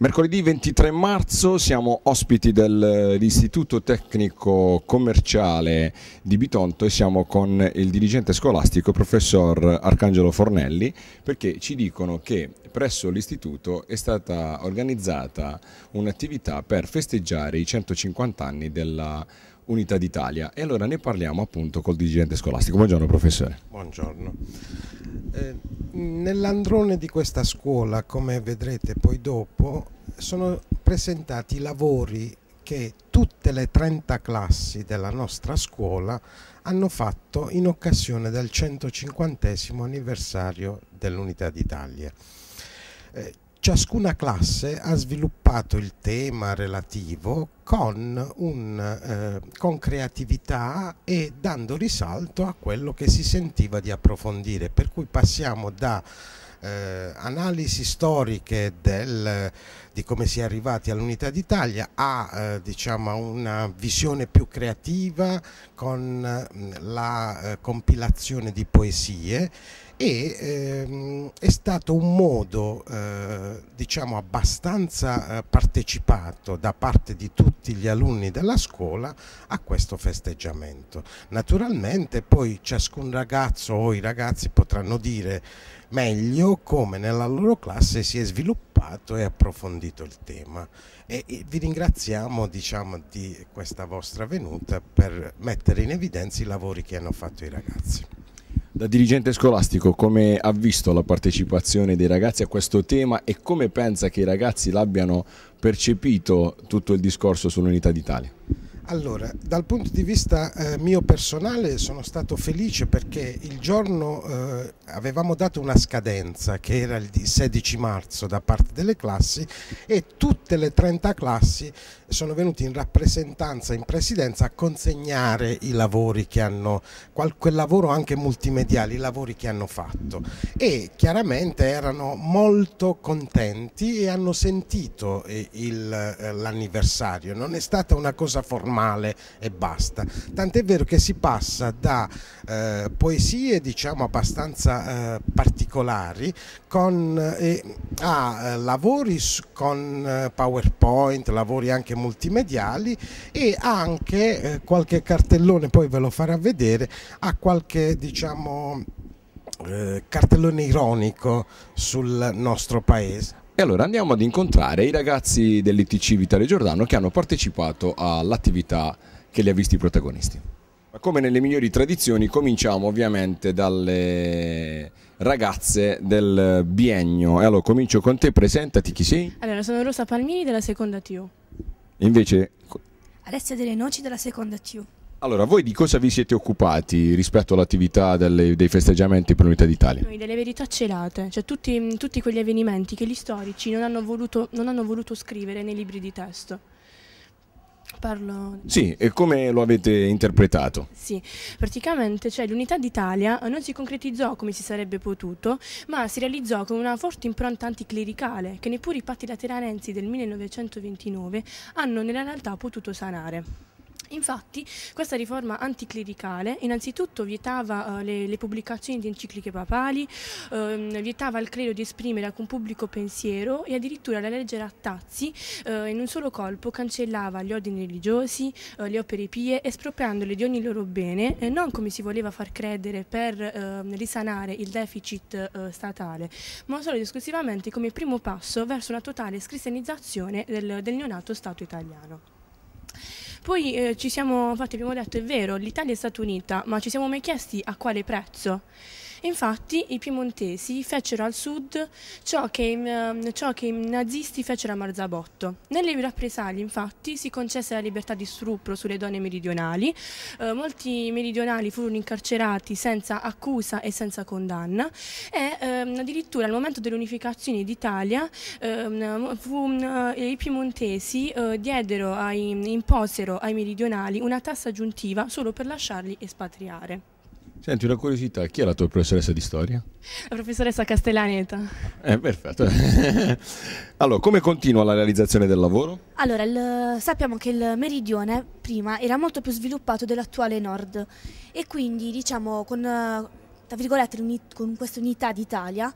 Mercoledì 23 marzo siamo ospiti eh, dell'Istituto Tecnico Commerciale di Bitonto e siamo con il dirigente scolastico professor Arcangelo Fornelli perché ci dicono che presso l'Istituto è stata organizzata un'attività per festeggiare i 150 anni della Unità d'Italia. E allora ne parliamo appunto col dirigente scolastico. Buongiorno professore. Buongiorno. Eh, nell'androne di questa scuola, come vedrete poi dopo, sono presentati i lavori che tutte le 30 classi della nostra scuola hanno fatto in occasione del 150 anniversario dell'Unità d'Italia. Eh, ciascuna classe ha sviluppato il tema relativo con, un, eh, con, creatività e dando risalto a quello che si sentiva di approfondire, per cui passiamo da eh, analisi storiche del, di come si è arrivati all'unità d'Italia a eh, diciamo, una visione più creativa con mm, la eh, compilazione di poesie e ehm, è stato un modo eh, diciamo abbastanza eh, partecipato da parte di tutti gli alunni della scuola a questo festeggiamento. Naturalmente poi ciascun ragazzo o i ragazzi potranno dire meglio come nella loro classe si è sviluppato e approfondito il tema e vi ringraziamo diciamo, di questa vostra venuta per mettere in evidenza i lavori che hanno fatto i ragazzi. Da dirigente scolastico, come ha visto la partecipazione dei ragazzi a questo tema e come pensa che i ragazzi l'abbiano percepito tutto il discorso sull'Unità d'Italia? Allora, dal punto di vista eh, mio personale sono stato felice perché il giorno eh, avevamo dato una scadenza che era il 16 marzo da parte delle classi e tutte le 30 classi sono venute in rappresentanza, in presidenza a consegnare i lavori che hanno, quel, quel lavoro anche multimediale, i lavori che hanno fatto e chiaramente erano molto contenti e hanno sentito eh, eh l'anniversario, non è stata una cosa formale male e basta. Tant'è vero che si passa da eh, poesie diciamo abbastanza eh, particolari con, eh, a eh, lavori con eh, PowerPoint, lavori anche multimediali e anche eh, qualche cartellone, poi ve lo farà vedere, a qualche diciamo cartellone ironico sul nostro paese. E allora andiamo ad incontrare i ragazzi dell'ITC Vitale Giordano che hanno partecipato all'attività che li ha visti i protagonisti. Come nelle migliori tradizioni cominciamo ovviamente dalle ragazze del biennio. E allora comincio con te, presentati chi sei? Allora, sono Rosa Palmini della seconda TU. Invece... Alessia Delle Noci della seconda TU. Allora, voi di cosa vi siete occupati rispetto all'attività dei festeggiamenti per l'Unità d'Italia? Noi delle verità celate, cioè tutti, tutti, quegli avvenimenti che gli storici non hanno, voluto, non hanno voluto scrivere nei libri di testo. Parlo... Sì, e come lo avete interpretato? Sì, praticamente cioè, l'unità d'Italia non si concretizzò come si sarebbe potuto, ma si realizzò con una forte impronta anticlericale che neppure i patti lateranensi del 1929 hanno nella realtà potuto sanare. Infatti questa riforma anticlericale innanzitutto vietava uh, le, le, pubblicazioni di encicliche papali, uh, vietava al credo di esprimere alcun pubblico pensiero e addirittura la legge Rattazzi uh, in un solo colpo cancellava gli ordini religiosi, eh, le opere pie, espropriandole di ogni loro bene, eh, non come si voleva far credere per ehm, risanare il deficit statale, ma solo ed esclusivamente come primo passo verso una totale scristianizzazione del, del neonato Stato italiano. Poi eh, ci siamo, infatti abbiamo detto, è vero, l'Italia è stata unita, ma ci siamo mai chiesti a quale prezzo? Infatti i piemontesi fecero al sud ciò che, in, ehm, ciò che i nazisti fecero a Marzabotto. Nelle rappresaglie infatti si concesse la libertà di stupro sulle donne meridionali, eh, molti meridionali furono incarcerati senza accusa e senza condanna e ehm, addirittura al momento dell'unificazione d'Italia ehm, eh, i piemontesi eh, diedero ai, imposero ai meridionali una tassa aggiuntiva solo per lasciarli espatriare. Senti, una curiosità, chi è la tua professoressa di storia? La professoressa Castellaneta. Eh, perfetto. allora, come continua la realizzazione del lavoro? Allora, il, sappiamo che il meridione prima era molto più sviluppato dell'attuale nord e quindi, diciamo, con, con questa unità d'Italia,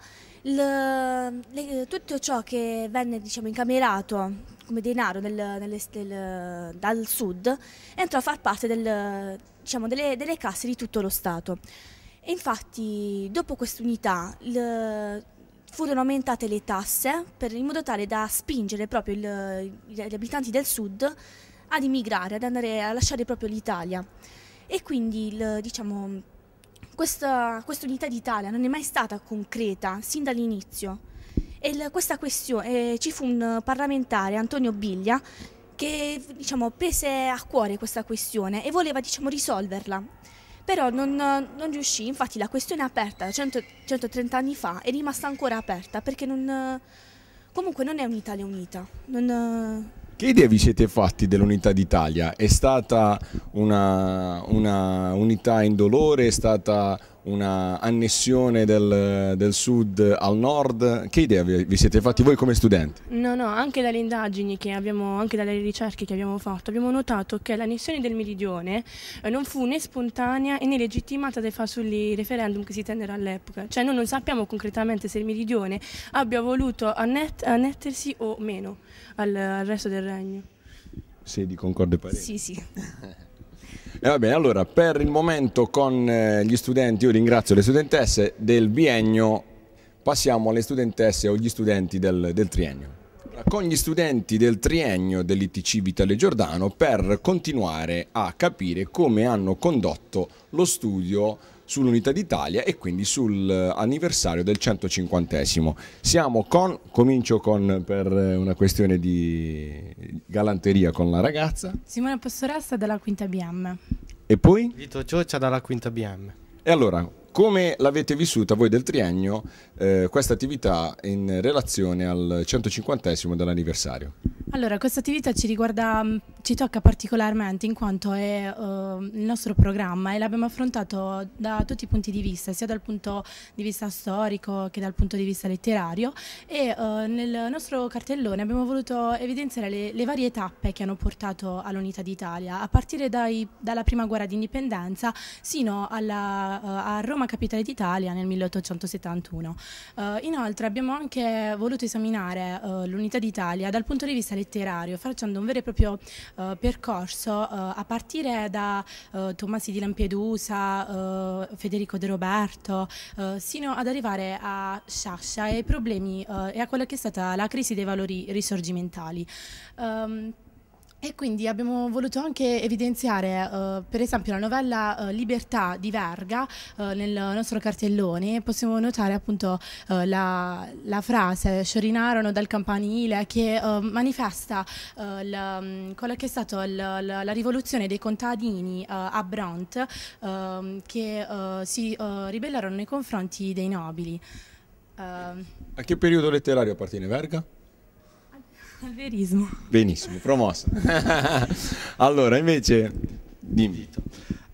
tutto ciò che venne diciamo, incamerato come denaro nel, nel, dal sud entrò a far parte del diciamo, delle, delle casse di tutto lo Stato. E infatti, dopo quest'unità, furono aumentate le tasse per, in modo tale da spingere proprio il, gli abitanti del sud ad immigrare, ad andare a lasciare proprio l'Italia. E quindi, il, diciamo, questa, quest unità d'Italia non è mai stata concreta sin dall'inizio. E il, questa questione, eh, ci fu un parlamentare, Antonio Biglia, che diciamo, prese a cuore questa questione e voleva diciamo, risolverla. Però non, non, riuscì, infatti la questione aperta 100, 130 anni fa è rimasta ancora aperta perché non, comunque non è un'Italia unita. Non, che idea vi siete fatti dell'unità d'Italia? È stata una, una unità indolore? È stata una annessione del, del, sud al nord. Che idea vi, vi, siete fatti voi come studenti? No, no, anche dalle indagini che abbiamo, anche dalle ricerche che abbiamo fatto, abbiamo notato che l'annessione del meridione eh, non fu né spontanea né legittimata dai fasulli referendum che si tennero all'epoca. Cioè noi non sappiamo concretamente se il meridione abbia voluto annet, annettersi o meno al, al resto del regno. Sì, di concorde parere. Sì, sì. E va bene, allora per il momento con eh, gli studenti, io ringrazio le studentesse del biennio, passiamo alle studentesse o gli studenti del, del triennio con gli studenti del triennio dell'ITC Vitale Giordano per continuare a capire come hanno condotto lo studio sull'Unità d'Italia e quindi sull'anniversario eh, del 150 Siamo con, comincio con per eh, una questione di galanteria con la ragazza. Simona Postoressa dalla Quinta BM. E poi? Vito Ciocia dalla Quinta BM. E allora, come l'avete vissuta voi del triennio eh, questa attività in relazione al 150 dell'anniversario? Allora, questa attività ci riguarda ci tocca particolarmente in quanto è uh, il nostro programma e l'abbiamo affrontato da tutti i punti di vista, sia dal punto di vista storico che dal punto di vista letterario e uh, nel nostro cartellone abbiamo voluto evidenziare le, le varie tappe che hanno portato all'Unità d'Italia, a partire dai, dalla prima guerra d'indipendenza sino alla, uh, a Roma capitale d'Italia nel 1871. inoltre abbiamo anche voluto esaminare l'Unità d'Italia dal punto di vista letterario, facendo un vero e proprio eh, percorso eh, a partire da eh, Tommasi di Lampedusa, eh, Federico De Roberto, sino ad arrivare a Sciascia e ai problemi e a quella che è stata la crisi dei valori risorgimentali. Um, e quindi abbiamo voluto anche evidenziare, uh, per esempio, la novella uh, Libertà di Verga uh, nel nostro cartellone. Possiamo notare appunto la, la, frase sciorinarono dal campanile che manifesta la, mm, quella che è stata la, la rivoluzione dei contadini a Brandt ehm, che si ribellarono nei confronti dei nobili. Ehm. a che periodo letterario appartiene Verga? Alverismo. Benissimo, promosso. allora, invece, dimmi.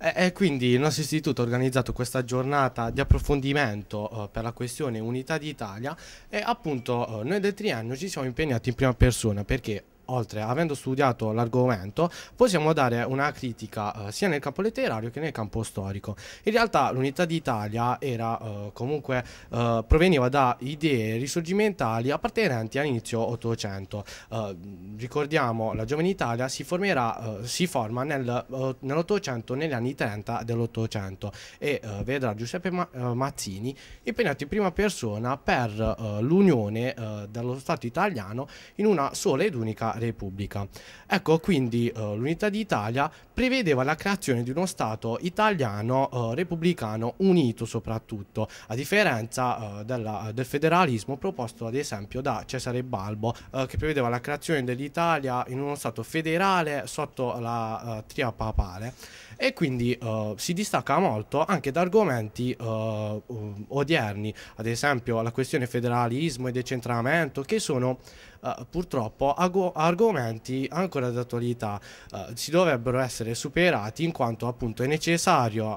E quindi il nostro istituto ha organizzato questa giornata di approfondimento eh, per la questione Unità d'Italia e appunto eh, noi del triennio ci siamo impegnati in prima persona perché oltre avendo studiato l'argomento, possiamo dare una critica eh, sia nel campo letterario che nel campo storico. In realtà l'unità d'Italia era eh, comunque eh, proveniva da idee risorgimentali appartenenti all'inizio Ottocento. Eh, ricordiamo la giovane Italia si, formerà, eh, si forma nel, eh, nell'Ottocento, negli anni 30 dell'Ottocento e vedrà Giuseppe Ma Mazzini impegnato in prima persona per l'unione dello Stato italiano in una sola ed unica Repubblica. Ecco, quindi eh, l'unità d'Italia prevedeva la creazione di uno Stato italiano eh, repubblicano unito soprattutto, a differenza eh, della, del federalismo proposto ad esempio da Cesare Balbo, eh, che prevedeva la creazione dell'Italia in uno Stato federale sotto la eh, tria papale e quindi eh, si distacca molto anche da argomenti odierni, ad esempio la questione federalismo e decentramento, che sono eh, purtroppo argomenti ancora d'attualità uh, si dovrebbero essere superati in quanto appunto è, eh,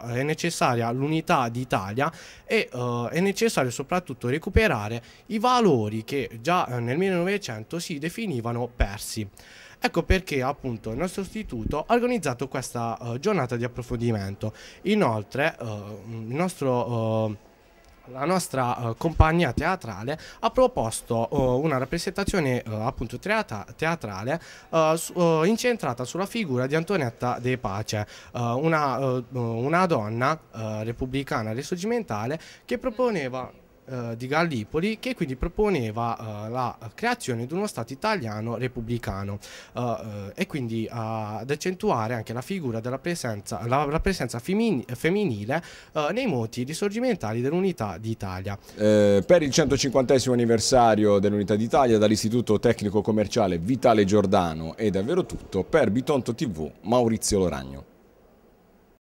è necessaria l'unità d'Italia e uh, è necessario soprattutto recuperare i valori che già nel 1900 si definivano persi. Ecco perché appunto il nostro istituto ha organizzato questa uh, giornata di approfondimento. Inoltre uh, il nostro uh, la nostra uh, eh, compagnia teatrale ha proposto uh, una rappresentazione uh, appunto teatra teatrale su, incentrata sulla figura di Antonietta De Pace, una, una, donna repubblicana risorgimentale che proponeva eh, di Gallipoli che quindi proponeva eh, la creazione di uno Stato italiano repubblicano eh, eh e quindi ad accentuare anche la figura della presenza, la, la presenza femmin femminile eh, nei moti risorgimentali dell'Unità d'Italia. per il 150 anniversario dell'Unità d'Italia dall'Istituto Tecnico Commerciale Vitale Giordano è davvero tutto per Bitonto TV Maurizio Loragno.